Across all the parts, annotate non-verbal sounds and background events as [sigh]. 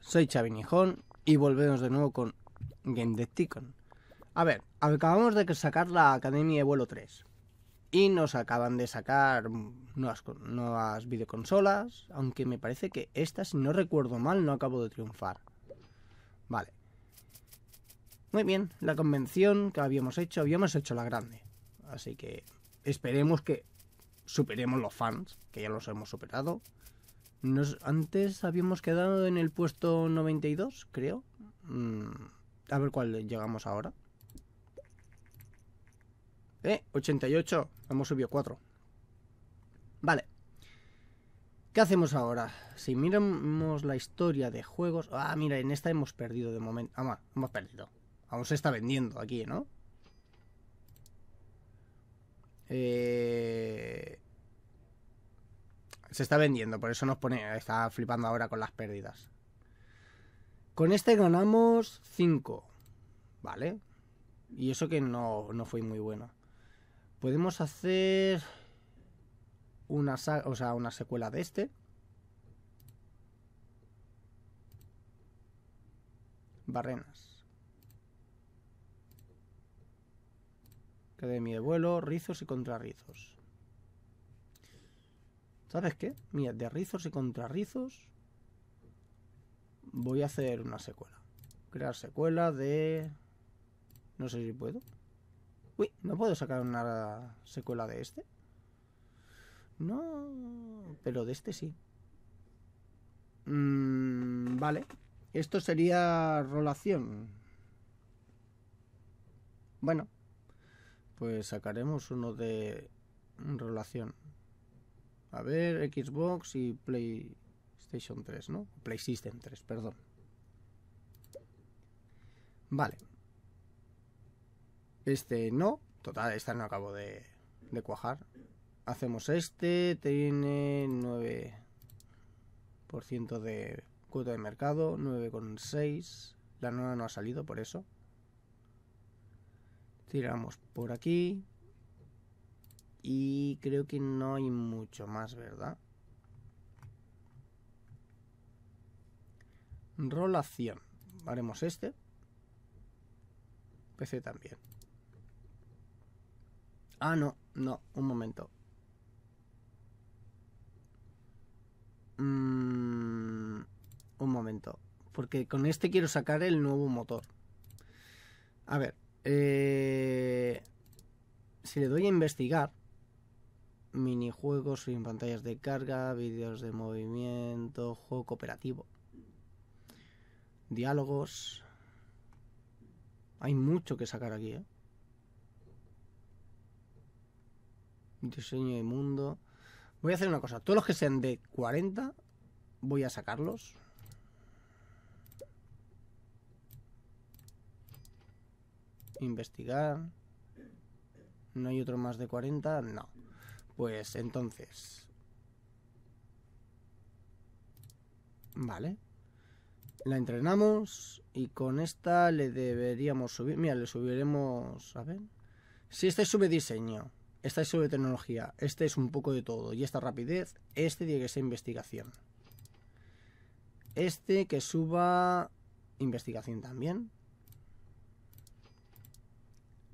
soy Xavi y volvemos de nuevo con Game A ver, acabamos de sacar la Academia de Vuelo 3 y nos acaban de sacar nuevas, nuevas videoconsolas, aunque me parece que esta, si no recuerdo mal, no acabo de triunfar. Vale. Muy bien, la convención que habíamos hecho, habíamos hecho la grande. Así que esperemos que superemos los fans, que ya los hemos superado, nos, antes habíamos quedado en el puesto 92, creo. Mm, a ver cuál llegamos ahora. Eh, 88. Hemos subido 4. Vale. ¿Qué hacemos ahora? Si miramos la historia de juegos... Ah, mira, en esta hemos perdido de momento. Ah, hemos perdido. vamos se está vendiendo aquí, ¿no? Eh... Se está vendiendo, por eso nos pone, está flipando ahora con las pérdidas. Con este ganamos 5, ¿vale? Y eso que no, no fue muy bueno. Podemos hacer una, sea, una secuela de este. Barrenas. Que de mi de vuelo, rizos y contrarrizos. ¿Sabes qué? Mira, de rizos y contrarizos. voy a hacer una secuela. Crear secuela de... No sé si puedo. Uy, ¿no puedo sacar una secuela de este? No, pero de este sí. Mm, vale. Esto sería relación. Bueno, pues sacaremos uno de relación. A ver, Xbox y PlayStation 3, ¿no? PlayStation 3, perdón. Vale. Este no. Total, esta no acabo de, de cuajar. Hacemos este. Tiene 9% de cuota de mercado. 9,6. La nueva no ha salido, por eso. Tiramos por aquí. Y creo que no hay mucho más, ¿verdad? Rolación. Haremos este. PC también. Ah, no, no, un momento. Mm, un momento. Porque con este quiero sacar el nuevo motor. A ver. Eh, si le doy a investigar, minijuegos sin pantallas de carga, vídeos de movimiento, juego cooperativo. Diálogos. Hay mucho que sacar aquí, ¿eh? Diseño de mundo. Voy a hacer una cosa. Todos los que sean de 40, voy a sacarlos. Investigar. ¿No hay otro más de 40? No. Pues entonces... Vale. La entrenamos y con esta le deberíamos subir... Mira, le subiremos... A ver. Si este sube diseño, esta es tecnología, este es un poco de todo. Y esta rapidez, este tiene que ser investigación. Este que suba investigación también.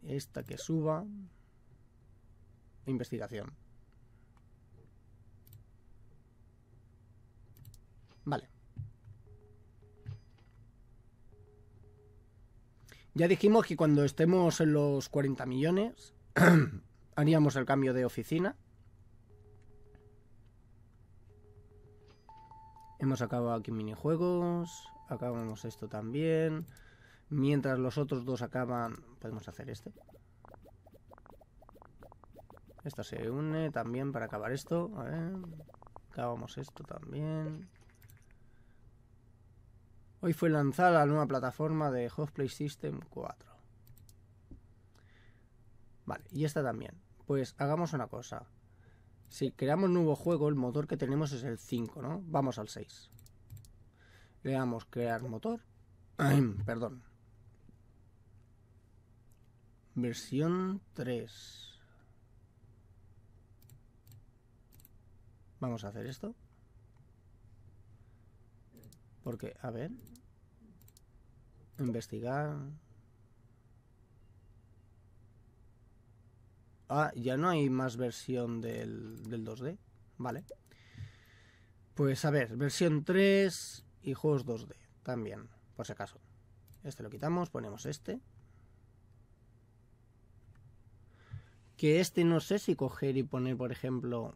Esta que suba investigación. Vale. Ya dijimos que cuando estemos en los 40 millones [clears throat] haríamos el cambio de oficina. Hemos acabado aquí minijuegos. Acabamos esto también. Mientras los otros dos acaban, podemos hacer este. Esta se une también para acabar esto. Acabamos esto también. Hoy fue lanzada la nueva plataforma de Play System 4. Vale, y esta también. Pues hagamos una cosa. Si creamos un nuevo juego, el motor que tenemos es el 5, ¿no? Vamos al 6. Le damos crear motor. Perdón. Versión 3. Vamos a hacer esto. Porque, a ver. Investigar. Ah, ya no hay más versión del, 2D. Vale. Pues a ver, versión 3 y juegos 2D también, por si acaso. Este lo quitamos, ponemos este. Que este no sé si coger y poner, por ejemplo,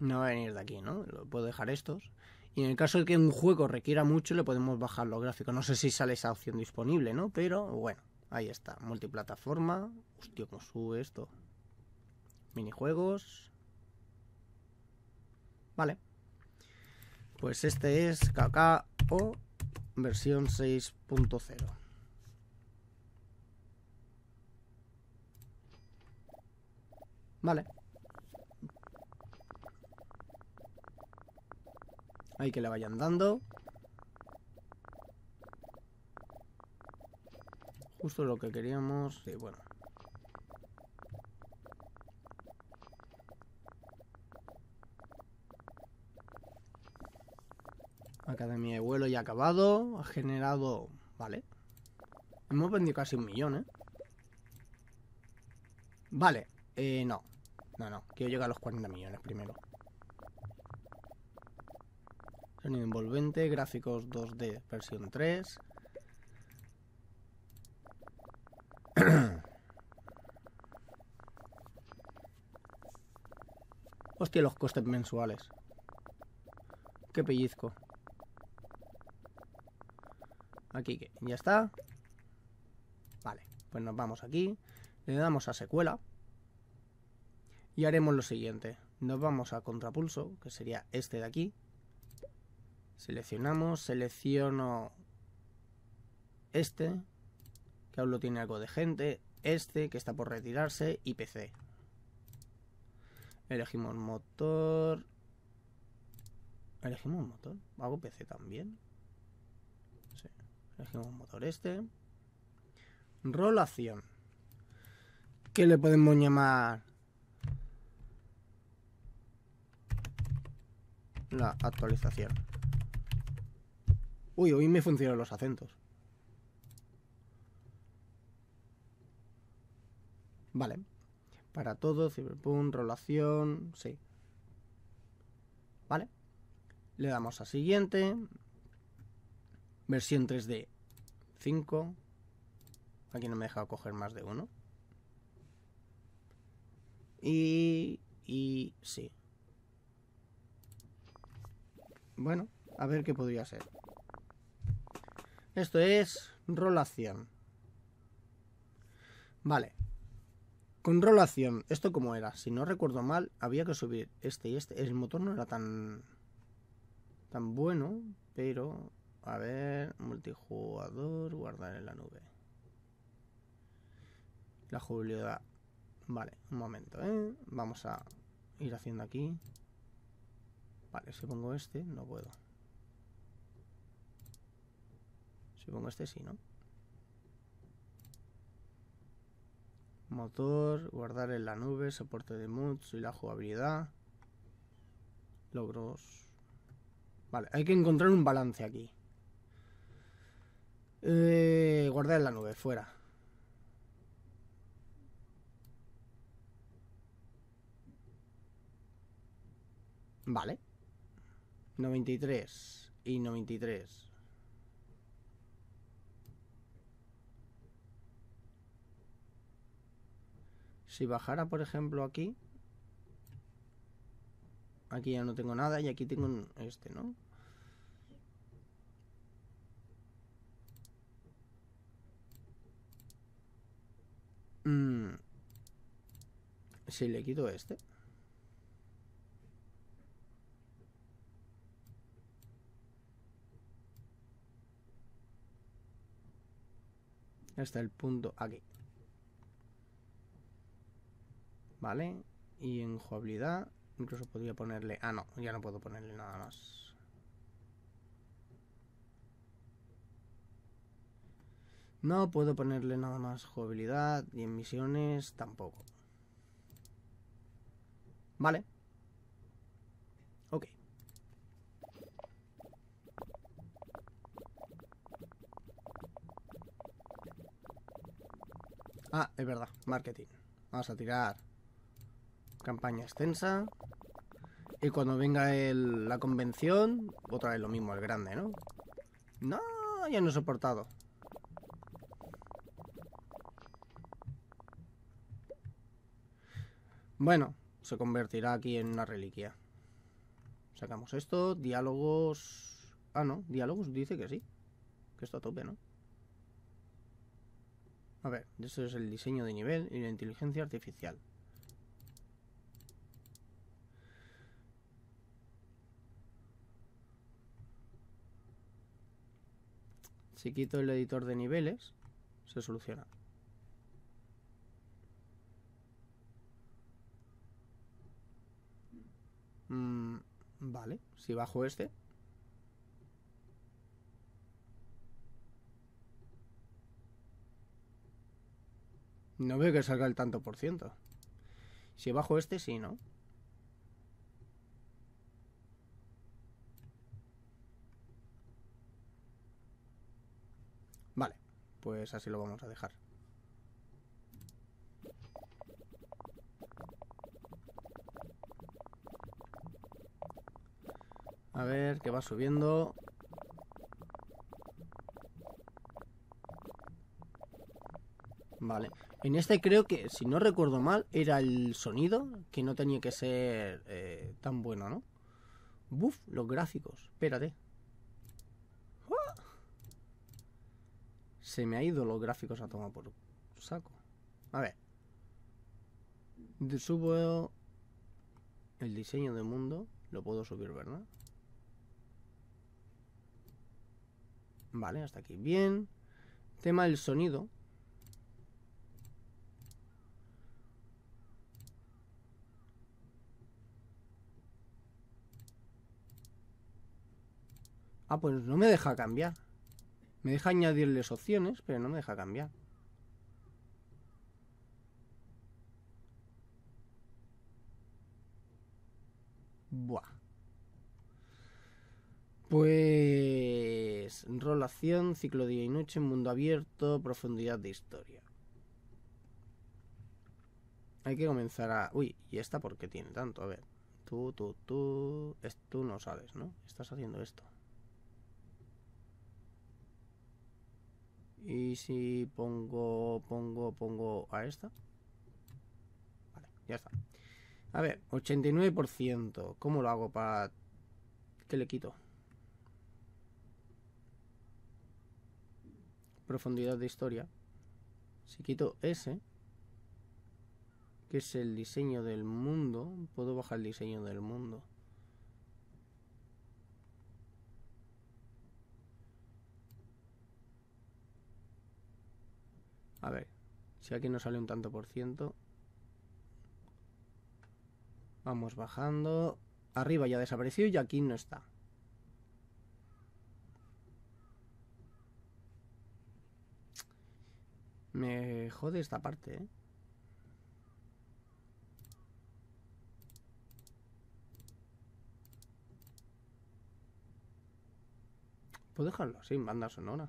no va a venir de aquí, ¿no? Lo puedo dejar estos. Y en el caso de que un juego requiera mucho, le podemos bajar los gráficos. No sé si sale esa opción disponible, ¿no? Pero bueno, ahí está. Multiplataforma. Hostia, cómo sube esto. Minijuegos. Vale. Pues este es KKO versión 6.0. Vale. Ahí que le vayan dando. Justo lo que queríamos. Sí, bueno. Academia de vuelo ya acabado. Ha generado... Vale. Hemos vendido casi un millón, ¿eh? Vale. Eh, no. No, no. Quiero llegar a los 40 millones primero. Sonido envolvente, gráficos 2D versión 3. [coughs] Hostia, los costes mensuales. Qué pellizco. Aquí que ya está. Vale, pues nos vamos aquí. Le damos a secuela. Y haremos lo siguiente. Nos vamos a contrapulso, que sería este de aquí. Seleccionamos, selecciono este, que aún lo tiene algo de gente, este, que está por retirarse, y PC. Elegimos motor. Elegimos motor. Hago PC también. Sí. Elegimos motor este. Rolación. ¿Qué le podemos llamar? La actualización. Uy, hoy me funcionan los acentos. Vale. Para todo, Cyberpunk, relación, sí. Vale. Le damos a siguiente. Versión 3D 5. Aquí no me deja dejado coger más de uno. Y... y sí. Bueno, a ver qué podría ser. Esto es rolación. Vale. Con rolación, ¿esto cómo era? Si no recuerdo mal, había que subir este y este. El motor no era tan... tan bueno, pero... A ver, multijugador, guardar en la nube. La jubilidad Vale, un momento, ¿eh? Vamos a ir haciendo aquí. Vale, si pongo este, no puedo. pongo este, sí, ¿no? Motor, guardar en la nube, soporte de moods y la jugabilidad. Logros. Vale, hay que encontrar un balance aquí. Eh, guardar en la nube, fuera. Vale. 93 y 93. Si bajara, por ejemplo, aquí. Aquí ya no tengo nada y aquí tengo este, ¿no? Mm. Si le quito este. Hasta el punto aquí. ¿vale? Y en jugabilidad, incluso podría ponerle... Ah, no, ya no puedo ponerle nada más. No puedo ponerle nada más jugabilidad y en misiones tampoco. ¿Vale? Ok. Ah, es verdad, marketing. Vamos a tirar campaña extensa. Y cuando venga la convención, otra vez lo mismo, el grande, ¿no? No, ya no he soportado. Bueno, se convertirá aquí en una reliquia. Sacamos esto, diálogos... Ah, no, diálogos dice que sí. Que esto a tope, ¿no? A ver, esto es el diseño de nivel y la inteligencia artificial. Si quito el editor de niveles, se soluciona. Mm, vale, si bajo este. No veo que salga el tanto por ciento. Si bajo este, sí, ¿no? pues así lo vamos a dejar. A ver, qué va subiendo. Vale. En este creo que, si no recuerdo mal, era el sonido que no tenía que ser eh, tan bueno, ¿no? Buf, los gráficos. Espérate. Se me ha ido los gráficos a tomar por saco. A ver. Subo el diseño del mundo. Lo puedo subir, ¿verdad? Vale, hasta aquí. Bien. Tema del sonido. Ah, pues no me deja cambiar. Me deja añadirles opciones, pero no me deja cambiar. Buah. Pues... Rolación, ciclo día y noche, mundo abierto, profundidad de historia. Hay que comenzar a... Uy, ¿y esta porque tiene tanto? A ver. Tú, tú, tú... tú no sabes, ¿no? Estás haciendo esto. Y si pongo, pongo, pongo a esta. Vale, ya está. A ver, 89%. ¿Cómo lo hago para... ¿Qué le quito? Profundidad de historia. Si quito ese, que es el diseño del mundo, puedo bajar el diseño del mundo. A ver, si aquí no sale un tanto por ciento. Vamos bajando. Arriba ya desapareció y aquí no está. Me jode esta parte, ¿eh? Puedo dejarlo así, banda sonora.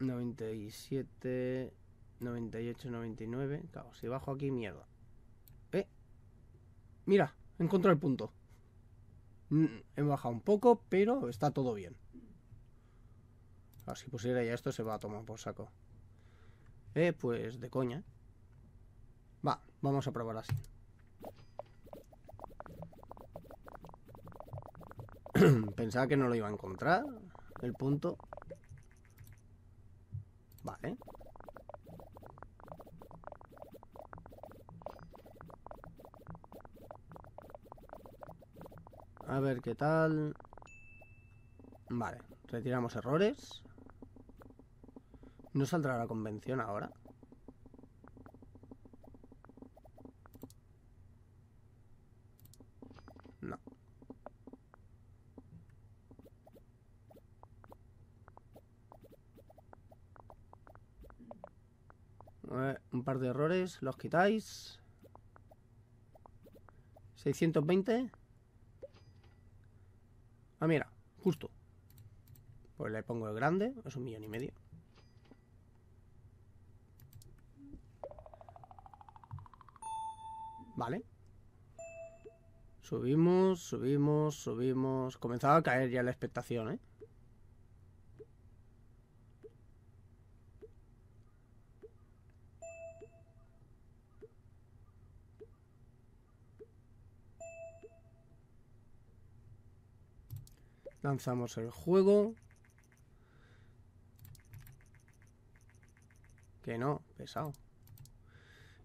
97, 98, 99. Claro, si bajo aquí, mierda. Eh, mira, he el punto. Mm, he bajado un poco, pero está todo bien. así si pusiera ya esto, se va a tomar por saco. Eh, pues de coña. Va, vamos a probar así. [clears throat] Pensaba que no lo iba a encontrar, el punto. Vale. A ver qué tal. Vale, retiramos errores. ¿No saldrá la convención ahora? Un par de errores, los quitáis. 620. Ah, mira, justo. Pues le pongo el grande, es un millón y medio. Vale. Subimos, subimos, subimos. Comenzaba a caer ya la expectación, ¿eh? Comenzamos el juego. Que no, pesado.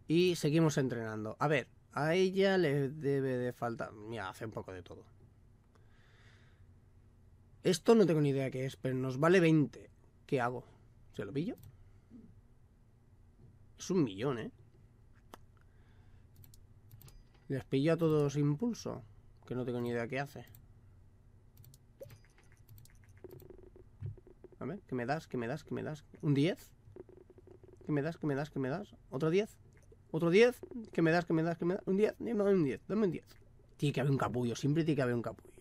Y seguimos entrenando. A ver, a ella le debe de falta... Mira, hace un poco de todo. Esto no tengo ni idea qué es, pero nos vale 20. ¿Qué hago? ¿Se lo pillo? Es un millón, ¿eh? Les pillo a todos impulso, que no tengo ni idea qué hace. A ver, ¿qué me das? ¿Qué me das? ¿Qué me das? ¿Un 10? ¿Qué me das? ¿Qué me das? ¿Qué me das? ¿Otro 10? ¿Otro 10? ¿Qué me das? ¿Qué me das? ¿Qué me das? ¿Un 10? Dame un 10, dame un 10. Tiene que haber un capullo, siempre tiene que haber un capullo.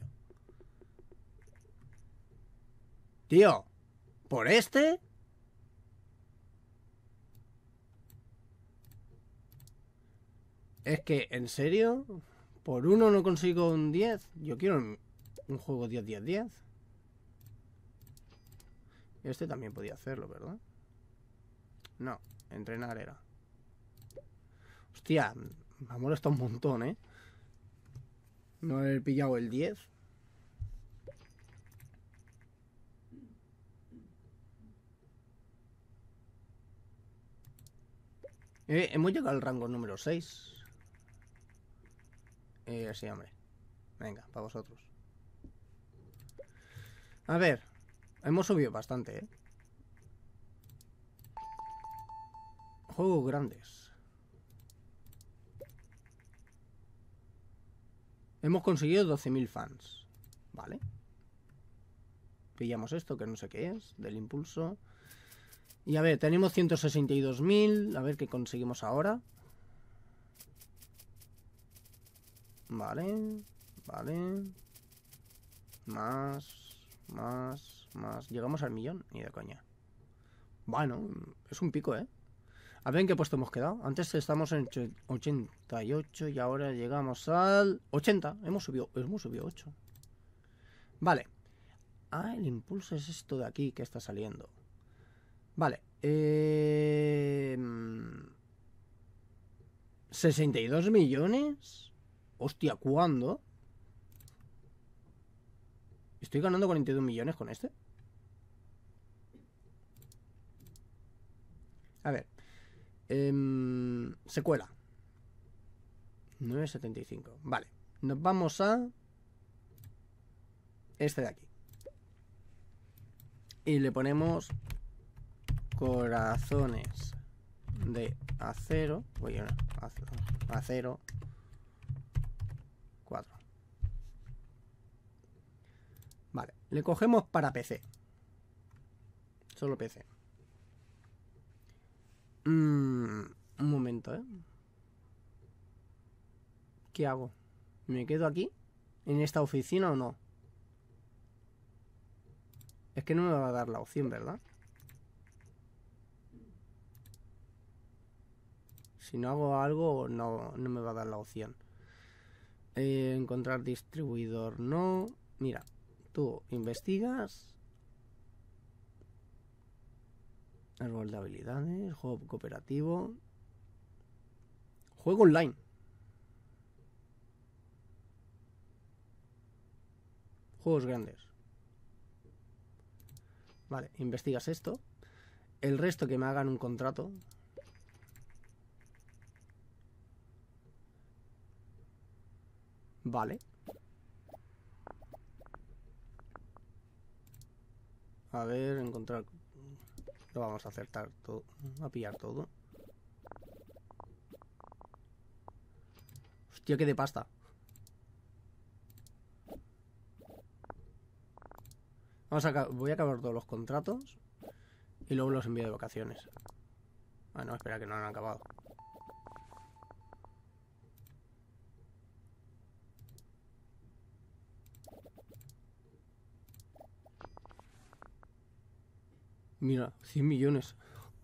Tío, por este... Es que, ¿en serio? ¿Por uno no consigo un 10? Yo quiero un, un juego 10-10-10. Este también podía hacerlo, ¿verdad? No, entrenar era. Hostia, me ha molestado un montón, ¿eh? No he pillado el 10. Eh, hemos llegado al rango número 6. Eh, sí, hombre. Venga, para vosotros. A ver. Hemos subido bastante, ¿eh? Juegos grandes. Hemos conseguido 12.000 fans. Vale. Pillamos esto, que no sé qué es, del impulso. Y a ver, tenemos 162.000. A ver qué conseguimos ahora. Vale. Vale. Más. Más. Llegamos al millón, ni de coña. Bueno, es un pico, ¿eh? A ver en qué puesto hemos quedado. Antes estamos en 88 y ahora llegamos al 80. Hemos subido, hemos subido 8. Vale. Ah, el impulso es esto de aquí que está saliendo. Vale. Eh... Em, 62 millones. Hostia, ¿cuándo? Estoy ganando 42 millones con este. A ver. Em, secuela. 975. Vale. Nos vamos a... Este de aquí. Y le ponemos corazones de acero. voy a a acero. 4. Vale, le cogemos para PC. Solo PC. Mm, un momento, ¿eh? ¿Qué hago? ¿Me quedo aquí? ¿En esta oficina o no? Es que no me va a dar la opción, ¿verdad? Si no hago algo, no, me va a dar la opción. Eh, encontrar distribuidor, no. Mira, tú investigas. Árbol de habilidades, juego cooperativo. Juego online. Juegos grandes. Vale, investigas esto. El resto que me hagan un contrato. Vale. A ver, encontrar lo vamos a acertar todo, a pillar todo. Hostia, que de pasta. Vamos a, voy a acabar todos los contratos y luego los envío de vacaciones. Bueno, ah, no, espera, que no han acabado. Mira, 100 millones.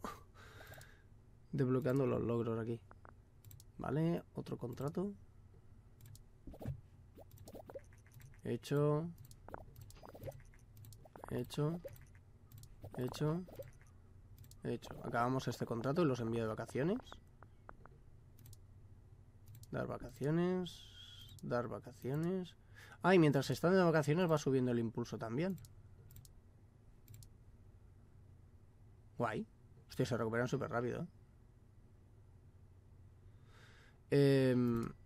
[laughs] Desbloqueando los logros aquí. Vale, otro contrato. Hecho. Hecho. Hecho. Hecho. Acabamos este contrato y los envío de vacaciones. Dar vacaciones. Dar vacaciones. Ah, y mientras están de vacaciones va subiendo el impulso también. Guay. Ustedes se recuperan súper rápido. 135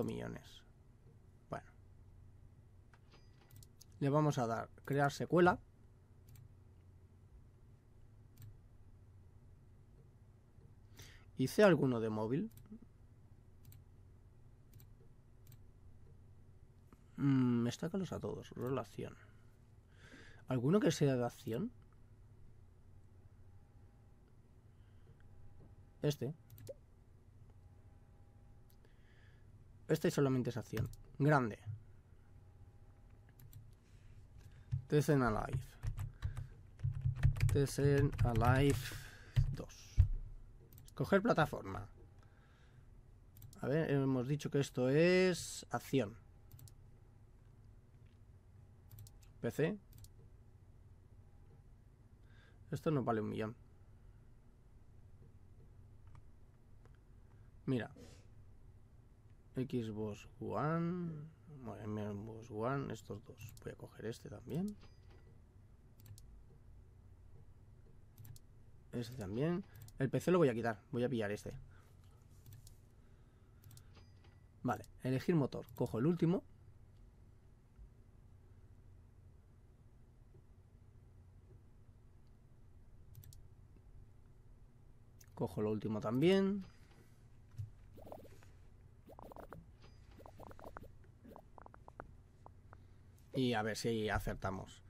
¿eh? em, millones. Bueno. Le vamos a dar crear secuela. Hice alguno de móvil. Mm, a todos. Relación. ¿Alguno que sea de acción? Este. Este solamente es acción. Grande. Tesen Alive. Tesen Alive 2. Escoger plataforma. A ver, hemos dicho que esto es acción. PC. Esto no vale un millón. Mira. Xbox One. Xbox One, estos dos. Voy a coger este también. Este también. El PC lo voy a quitar. Voy a pillar este. Vale, elegir motor. Cojo el último. Cojo lo último también. Y a ver si acertamos.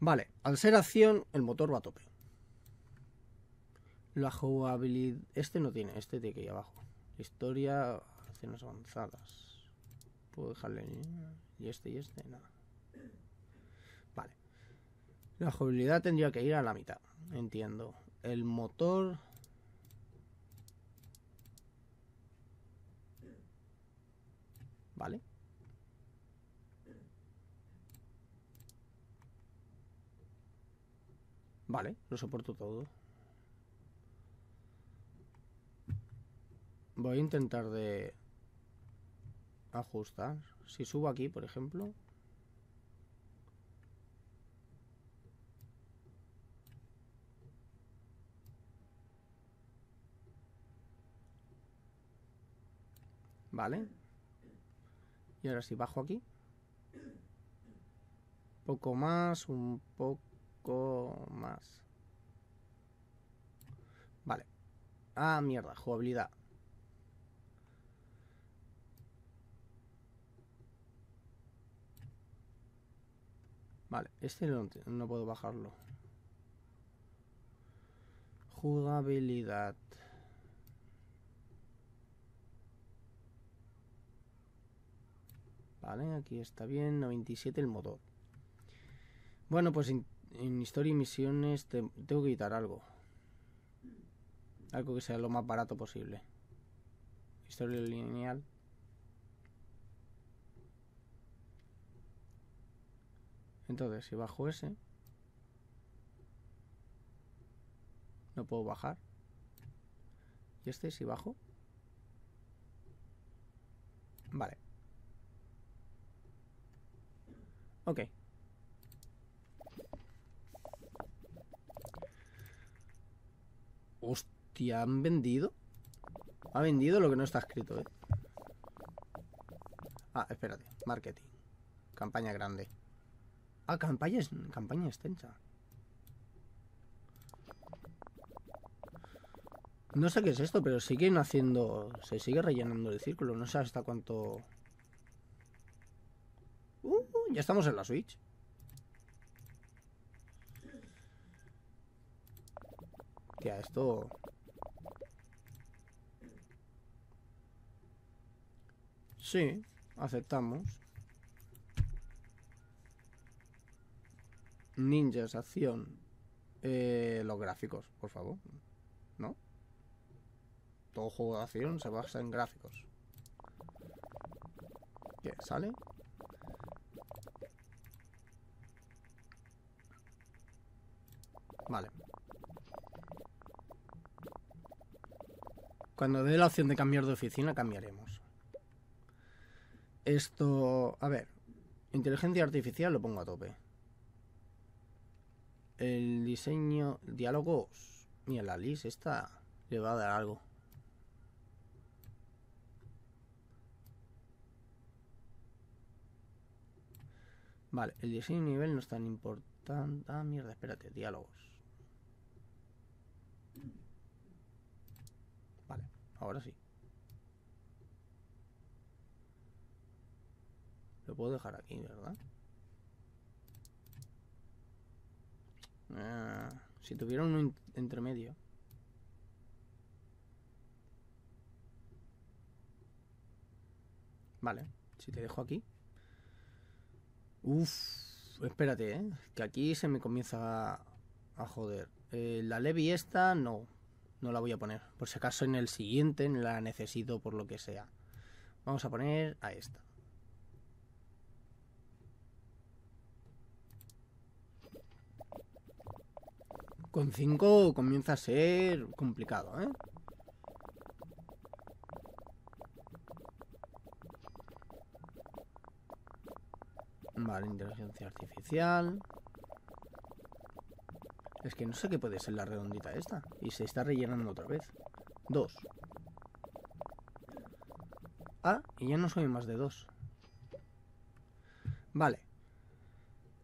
Vale, al ser acción, el motor va a tope. La jugabilidad... Este no tiene, este tiene que ir abajo. Historia, acciones avanzadas. Puedo dejarle... Y este y este, nada. Vale. La jugabilidad tendría que ir a la mitad, entiendo. El motor ¿Vale? Vale, lo soporto todo. Voy a intentar de ajustar. Si subo aquí, por ejemplo. Vale. Y ahora sí, bajo aquí. Poco más, un poco más. Vale. Ah, mierda, jugabilidad. Vale, este no, no puedo bajarlo. Jugabilidad. Vale, aquí está bien, 97 el motor. Bueno, pues en, historia y misiones tengo que quitar algo. Algo que sea lo más barato posible. Historia lineal. Entonces, si bajo ese... No puedo bajar. ¿Y este si bajo? Vale. Ok. Hostia, ¿han vendido? Ha vendido lo que no está escrito, ¿eh? Ah, espérate. Marketing. Campaña grande. Ah, campaña, campaña extensa. No sé qué es esto, pero siguen haciendo... Se sigue rellenando el círculo. No sé hasta cuánto... Ya estamos en la Switch. Ya, esto... Sí, aceptamos. Ninjas, acción. Eh, los gráficos, por favor. ¿No? Todo juego de acción se basa en gráficos. ¿Qué? ¿Sale? Vale. Cuando dé la opción de cambiar de oficina, cambiaremos. Esto... A ver. Inteligencia artificial lo pongo a tope. El diseño... Diálogos... Mira, la Liz esta le va a dar algo. Vale, el diseño nivel no es tan importante. Ah, mierda, espérate, diálogos. Ahora sí. Lo puedo dejar aquí, ¿verdad? Ah, si tuviera un intermedio. Vale, si te dejo aquí. Uf, espérate, ¿eh? que aquí se me comienza a, joder. Eh, la Levi esta, no no la voy a poner. Por si acaso en el siguiente la necesito por lo que sea. Vamos a poner a esta. Con 5 comienza a ser complicado, ¿eh? Vale, inteligencia artificial. Es que no sé qué puede ser la redondita esta. Y se está rellenando otra vez. Dos. Ah, y ya no soy más de dos. Vale.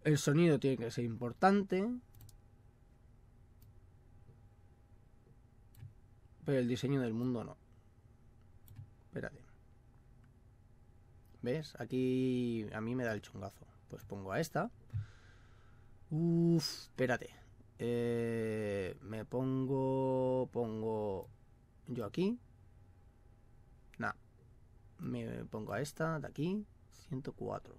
El sonido tiene que ser importante. Pero el diseño del mundo no. Espérate. ¿Ves? Aquí a mí me da el chungazo. Pues pongo a esta. Uf, espérate. Eh, me pongo. Pongo. Yo aquí. Nah. Me pongo a esta de aquí. 104.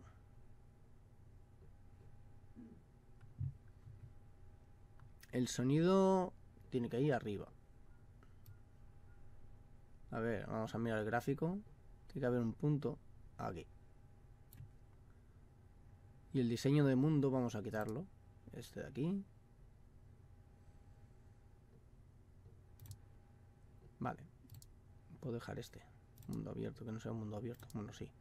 El sonido tiene que ir arriba. A ver, vamos a mirar el gráfico. Tiene que haber un punto aquí. Y el diseño de mundo vamos a quitarlo. Este de aquí. Puedo dejar este. Mundo abierto, que no sea un mundo abierto. Bueno, sí.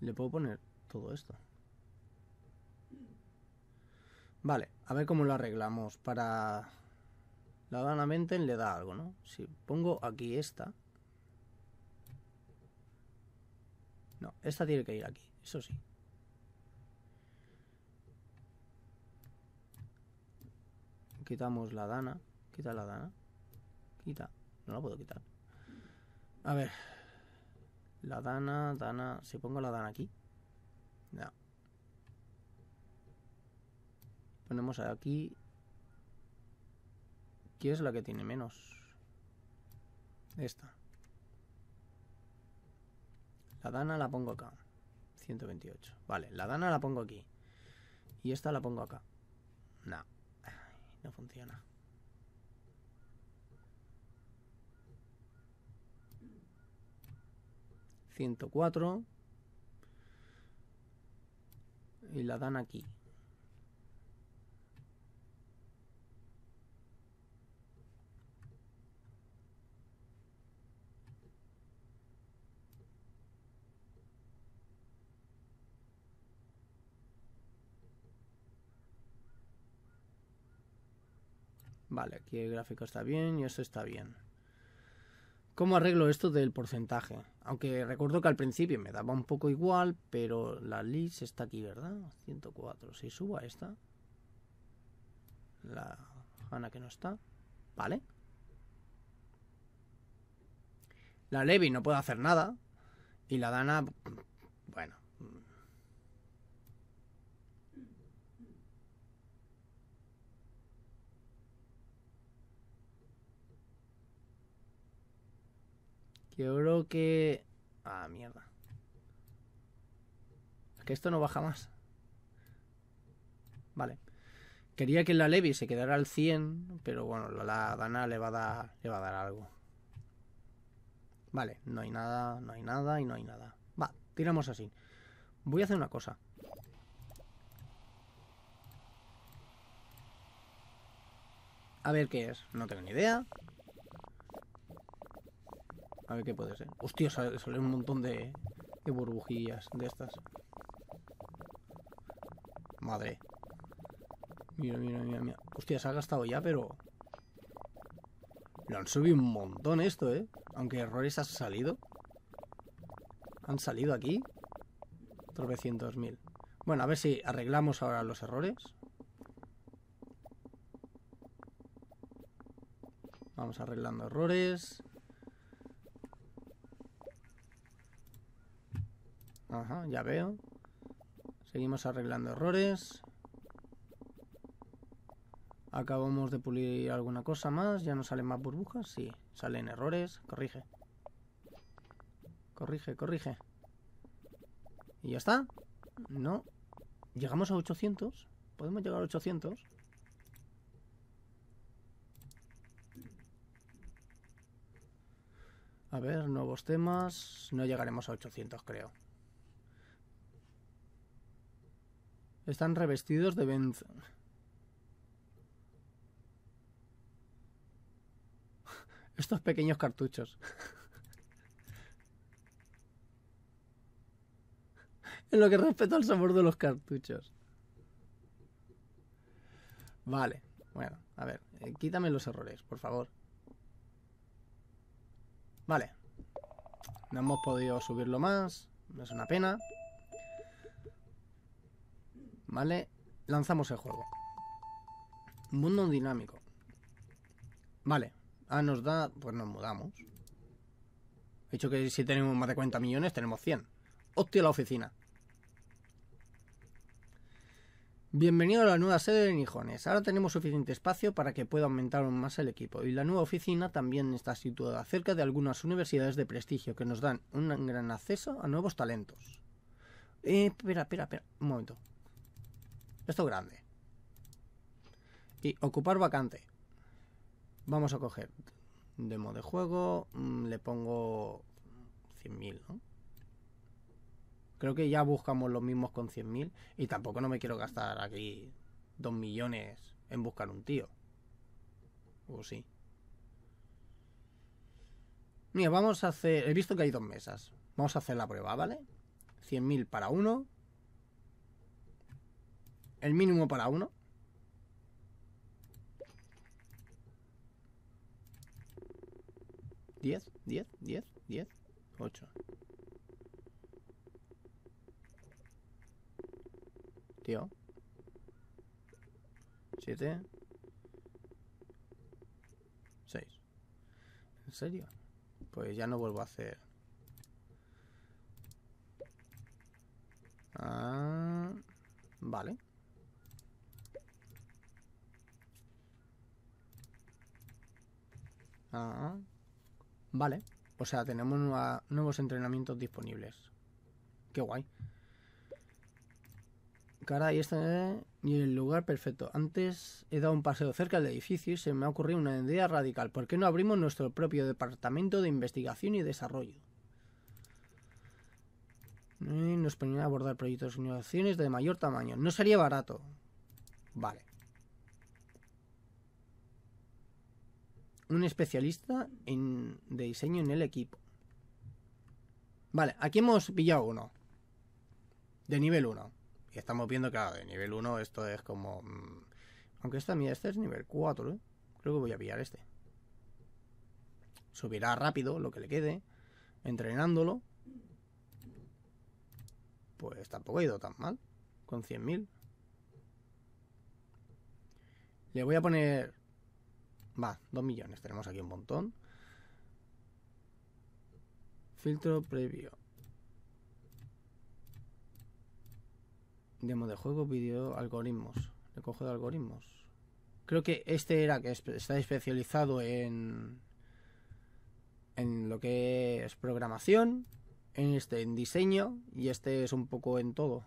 Le puedo poner todo esto. Vale, a ver cómo lo arreglamos. Para la Dana le da algo, ¿no? Si pongo aquí esta. No, esta tiene que ir aquí, eso sí. Quitamos la dana. Quita la dana. Quita. No la puedo quitar. A ver. La dana, dana. Si pongo la dana aquí. ya Ponemos aquí. ¿Qué es la que tiene menos? Esta. La dana la pongo acá. 128. Vale, la dana la pongo aquí. Y esta la pongo acá. No funciona. Ciento cuatro. Y la dan aquí. Vale, aquí el gráfico está bien y esto está bien. ¿Cómo arreglo esto del porcentaje? Aunque recuerdo que al principio me daba un poco igual, pero la list está aquí, ¿verdad? 104. Si subo a esta, la Hanna que no está, ¿vale? La Levi no puede hacer nada y la Dana Yo creo que... Ah, mierda. Es que esto no baja más. Vale. Quería que la Levi se quedara al 100, pero bueno, la Dana le va a dar, le va a dar algo. Vale, no hay nada, no hay nada y no hay nada. Va, tiramos así. Voy a hacer una cosa. A ver qué es. No tengo ni idea. A ver qué puede ser. Hostia, sale, un montón de, de burbujillas de estas. Madre. Mira, mira, mira, mira. Hostia, se ha gastado ya, pero... Lo han subido un montón esto, ¿eh? Aunque errores han salido. Han salido aquí. 300.000. Bueno, a ver si arreglamos ahora los errores. Vamos arreglando errores. ya veo. Seguimos arreglando errores. Acabamos de pulir alguna cosa más. ¿Ya no salen más burbujas? Sí, salen errores. Corrige. Corrige, corrige. ¿Y ya está? No. ¿Llegamos a 800? ¿Podemos llegar a 800? A ver, nuevos temas. No llegaremos a 800, creo. Están revestidos de Benz... [laughs] Estos pequeños cartuchos. [laughs] en lo que respecta al sabor de los cartuchos. Vale, bueno, a ver, eh, quítame los errores, por favor. Vale. No hemos podido subirlo más, no es una pena. ¿Vale? Lanzamos el juego. Mundo dinámico. Vale. Ah, nos da... Pues nos mudamos. He dicho que si tenemos más de 40 millones, tenemos 100. Hostia, la oficina. Bienvenido a la nueva sede de Nijones. Ahora tenemos suficiente espacio para que pueda aumentar aún más el equipo. Y la nueva oficina también está situada cerca de algunas universidades de prestigio que nos dan un gran acceso a nuevos talentos. Eh, espera, espera, espera. Un momento. Esto grande. Y ocupar vacante. Vamos a coger demo de juego. Mm, le pongo 100.000, ¿no? Creo que ya buscamos los mismos con 100.000. Y tampoco no me quiero gastar aquí 2 millones en buscar un tío. O sí. Mira, vamos a hacer... He visto que hay dos mesas. Vamos a hacer la prueba, ¿vale? 100.000 para uno el mínimo para uno. Diez, diez, diez, diez, ocho. Tío. Siete. Seis. ¿En serio? Pues ya no vuelvo a hacer. Ah, vale. Ah, vale. O sea, tenemos nuevos entrenamientos disponibles. Qué guay. Caray, este es el lugar perfecto. Antes he dado un paseo cerca del edificio y se me ha ocurrido una idea radical. ¿Por qué no abrimos nuestro propio departamento de investigación y desarrollo? Y eh, nos ponían a abordar proyectos de innovaciones de mayor tamaño. No sería barato. Vale. un especialista en, de diseño en el equipo. Vale, aquí hemos pillado uno. De nivel 1. Y estamos viendo, que de nivel 1 esto es como... Mm, aunque esta, mía este es nivel 4, ¿eh? Creo que voy a pillar este. Subirá rápido lo que le quede. Entrenándolo. Pues tampoco ha ido tan mal. Con 100.000. Le voy a poner Va, 2 millones. Tenemos aquí un montón. Filtro previo. Demo de juego, video, algoritmos. Recoge de algoritmos. Creo que este era que está especializado en. En lo que es programación. En este en diseño. Y este es un poco en todo.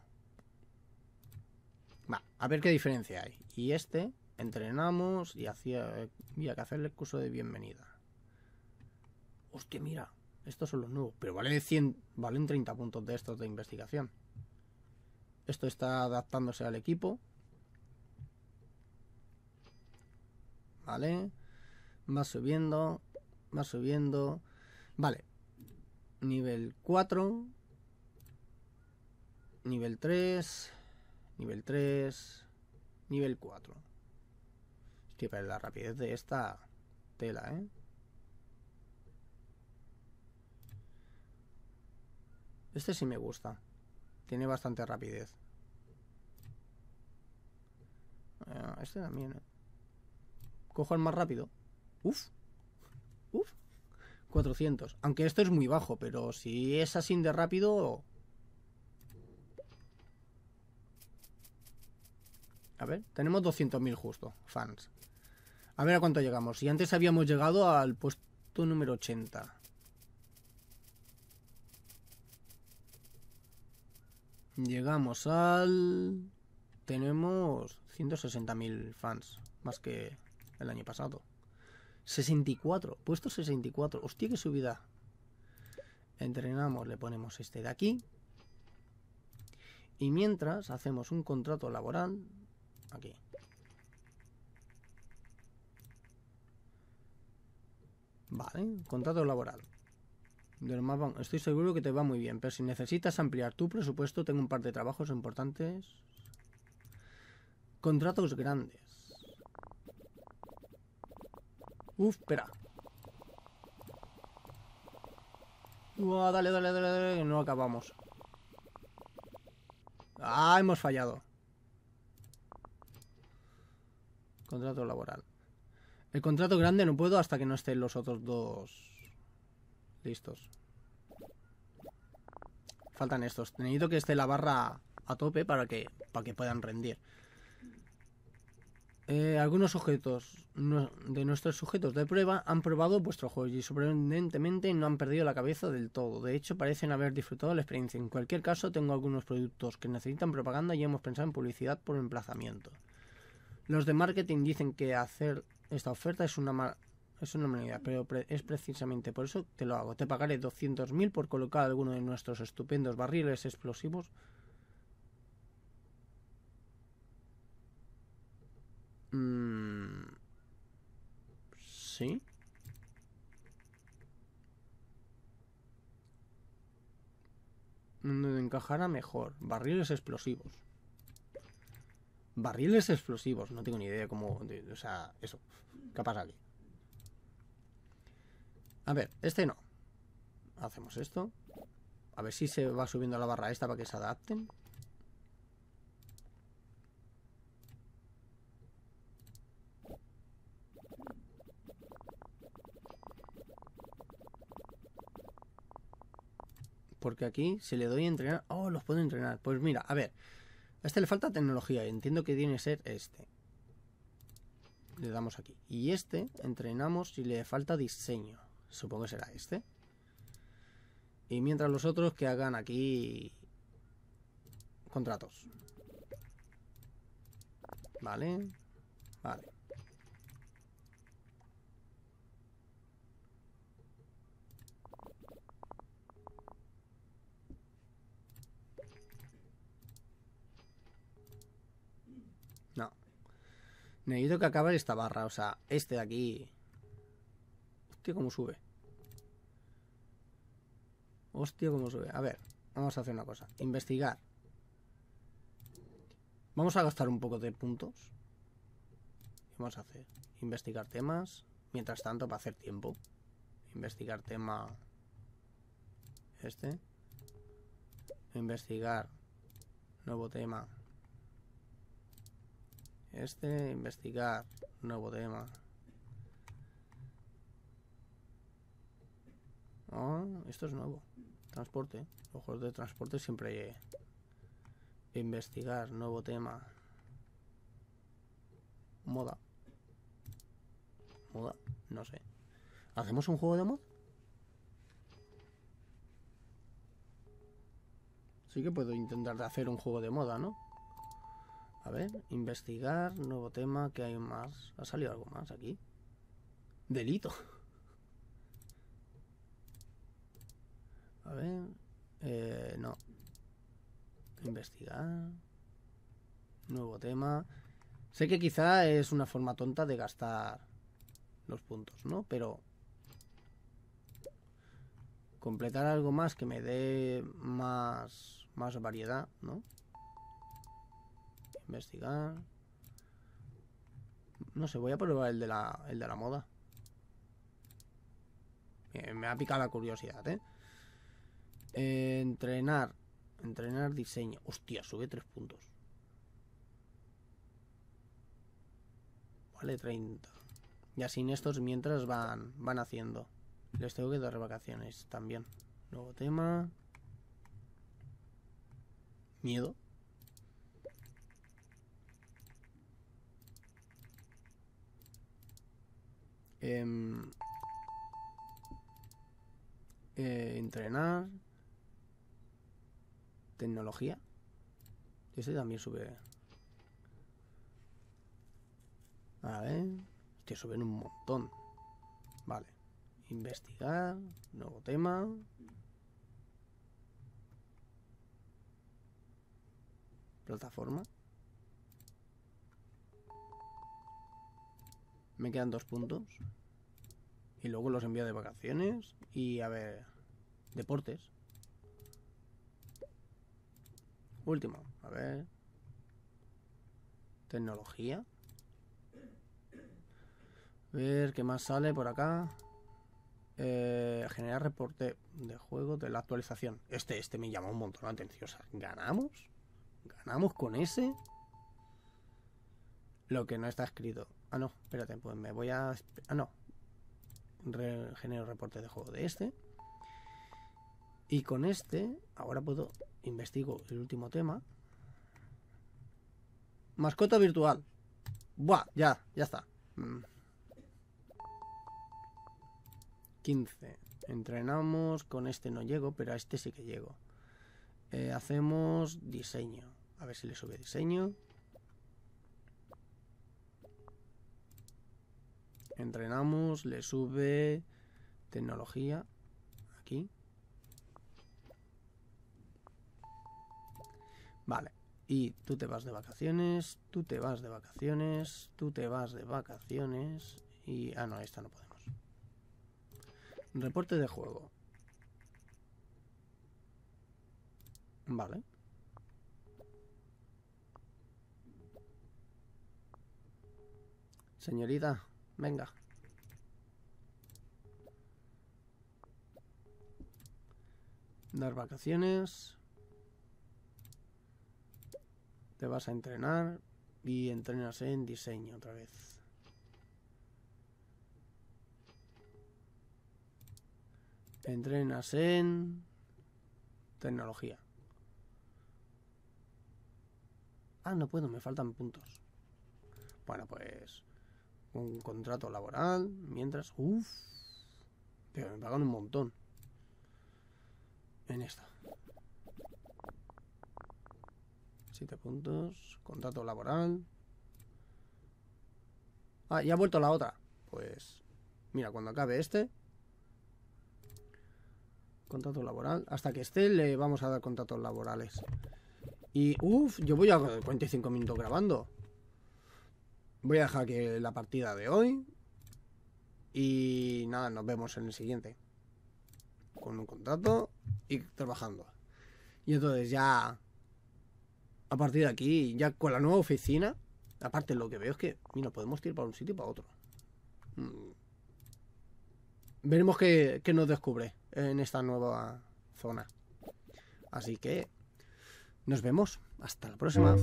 Va, a ver qué diferencia hay. Y este entrenamos y hacía, había que hacerle el curso de bienvenida. Hostia, mira, estos son los nuevos, pero vale 100, valen 30 puntos de estos de investigación. Esto está adaptándose al equipo. Vale, va subiendo, va subiendo. Vale, nivel 4, nivel 3, nivel 3, nivel 4 la rapidez de esta tela, ¿eh? Este sí me gusta. Tiene bastante rapidez. Ah, este también, ¿eh? Cojo el más rápido. Uf. Uf. 400. Aunque esto es muy bajo, pero si es así de rápido... A ver, tenemos 200.000 justo, fans. A ver a cuánto llegamos. Y antes habíamos llegado al puesto número 80. Llegamos al... Tenemos 160.000 fans, más que el año pasado. 64, puesto 64. Hostia, qué subida. Entrenamos, le ponemos este de aquí. Y mientras hacemos un contrato laboral, aquí. Vale, contrato laboral. De Estoy seguro que te va muy bien, pero si necesitas ampliar tu presupuesto, tengo un par de trabajos importantes. Contratos grandes. Uf, espera. dale, dale, dale, dale, no acabamos. Ah, hemos fallado. Contrato laboral. El contrato grande no puedo hasta que no estén los otros dos listos. Faltan estos. Necesito que esté la barra a tope para que, para que puedan rendir. Eh, algunos sujetos de nuestros sujetos de prueba han probado vuestro juego y sorprendentemente no han perdido la cabeza del todo. De hecho, parecen haber disfrutado la experiencia. En cualquier caso, tengo algunos productos que necesitan propaganda y hemos pensado en publicidad por emplazamiento. Los de marketing dicen que hacer esta oferta es una, mala es una pero es precisamente por eso te lo hago. Te pagaré 200.000 por colocar alguno de nuestros estupendos barriles explosivos. Mm, sí. ¿Dónde encajará mejor. Barriles explosivos. Barriles explosivos. No tengo ni idea cómo... o sea, eso. ¿Qué pasa aquí? A ver, este no. Hacemos esto. A ver si se va subiendo la barra esta para que se adapten. Porque aquí, se le doy a entrenar... Oh, los puedo entrenar. Pues mira, a ver este le falta tecnología, entiendo que tiene que ser este. Le damos aquí. Y este, entrenamos y le falta diseño. Supongo que será este. Y mientras los otros que hagan aquí contratos. Vale. Vale. Necesito que acabe esta barra, o sea, este de aquí. Hostia, cómo sube. Hostia, cómo sube. A ver, vamos a hacer una cosa. Investigar. Vamos a gastar un poco de puntos. Vamos a hacer investigar temas. Mientras tanto, para hacer tiempo. Investigar tema... Este. Investigar. Nuevo tema. Este, investigar. Nuevo tema. esto es nuevo. Transporte. Los juegos de transporte siempre eh, Investigar. Nuevo tema. Moda. Moda. No sé. ¿Hacemos un juego de moda. Sí que puedo intentar hacer un juego de moda, ¿no? A ver, investigar, nuevo tema, ¿qué hay más? ¿Ha salido algo más aquí? Delito. A ver, eh, no. Investigar. Nuevo tema. Sé que quizá es una forma tonta de gastar los puntos, ¿no? Pero completar algo más que me dé más, más variedad, ¿no? Investigar. No sé, voy a probar el de la, el de la moda. me ha picado la curiosidad, ¿eh? ¿eh? Entrenar. Entrenar diseño. Hostia, sube tres puntos. Vale, 30. ya sin estos mientras van, van haciendo. Les tengo que dar vacaciones también. Nuevo tema. Miedo. Em, eh, entrenar. Tecnología. Este también sube. A ver. Este suben un montón. Vale. Investigar. Nuevo tema. Plataforma. Me quedan dos puntos. Y luego los envío de vacaciones. Y a ver. Deportes. Último. A ver. Tecnología. A ver qué más sale por acá. Eh, generar reporte de juego de la actualización. Este, este me llama un montón la atención. O sea, ¿ganamos? ¿Ganamos con ese? Lo que no está escrito. Ah, no, espérate, pues me voy a... Ah, no. genero reporte de juego de este. Y con este, ahora puedo... Investigo el último tema. Mascota virtual. Buah, ya, ya está. 15. Mm. Entrenamos, con este no llego, pero a este sí que llego. Eh, hacemos diseño. A ver si le sube diseño. Entrenamos, le sube tecnología. Aquí. Vale. Y tú te vas de vacaciones, tú te vas de vacaciones, tú te vas de vacaciones. Y... Ah, no, esta no podemos. Reporte de juego. Vale. Señorita, Venga. Dar vacaciones. Te vas a entrenar y entrenas en diseño otra vez. Entrenas en tecnología. Ah, no puedo, me faltan puntos. Bueno, pues un contrato laboral, mientras, ¡Uf! pero me pagan un montón en esta. siete puntos, contrato laboral. Ah, y ha vuelto la otra. Pues, mira, cuando acabe este, contrato laboral, hasta que esté le vamos a dar contratos laborales. Y, uff, yo voy a 45 minutos grabando. Voy a dejar que la partida de hoy. Y nada, nos vemos en el siguiente. Con un contrato y trabajando. Y entonces ya... A partir de aquí, ya con la nueva oficina... Aparte lo que veo es que, mira, podemos ir para un sitio y para otro. Mm. Veremos qué nos descubre en esta nueva zona. Así que... Nos vemos. Hasta la próxima.